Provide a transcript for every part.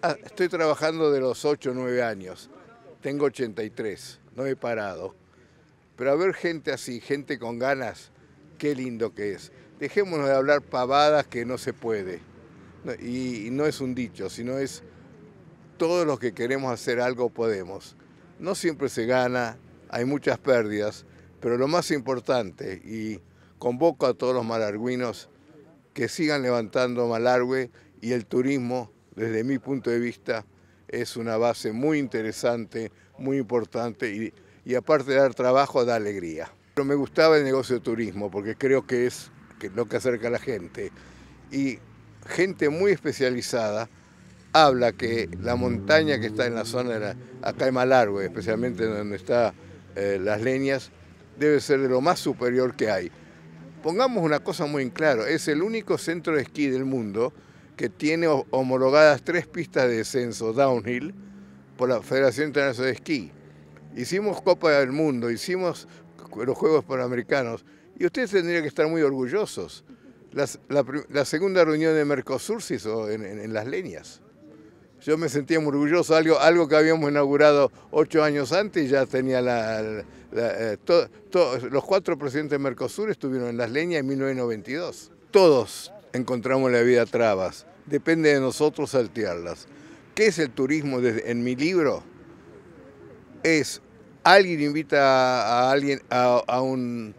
Ah, estoy trabajando de los 8 o 9 años. Tengo 83, no he parado. Pero a ver gente así, gente con ganas, qué lindo que es. Dejémonos de hablar pavadas que no se puede. Y, no es un dicho, sino es todos los que queremos hacer algo podemos. No siempre se gana, hay muchas pérdidas, pero lo más importante, y convoco a todos los malarguinos que sigan levantando Malargue y el turismo desde mi punto de vista, es una base muy interesante, muy importante y, aparte de dar trabajo, da alegría. Pero me gustaba el negocio de turismo porque creo que es lo que acerca a la gente. Y gente muy especializada habla que la montaña que está en la zona, de la, acá en Malargue, especialmente donde están eh, las leñas, debe ser de lo más superior que hay. Pongamos una cosa muy en claro, es el único centro de esquí del mundo que tiene homologadas tres pistas de descenso downhill por la Federación Internacional de Esquí. Hicimos Copa del Mundo, hicimos los Juegos Panamericanos y ustedes tendrían que estar muy orgullosos. la, segunda reunión de Mercosur se hizo en, Las Leñas. Yo me sentía muy orgulloso, algo, algo que habíamos inaugurado ocho años antes ya tenía la, eh, los cuatro presidentes de Mercosur estuvieron en Las Leñas en 1992. Todos, encontramos la vida trabas. Depende de nosotros saltearlas. ¿Qué es el turismo en mi libro? Es alguien invita a, alguien un,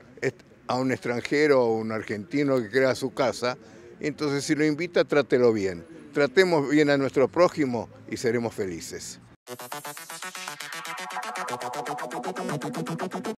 a un extranjero o un argentino que crea su casa, entonces si lo invita, trátelo bien. Tratemos bien a nuestro prójimo y seremos felices.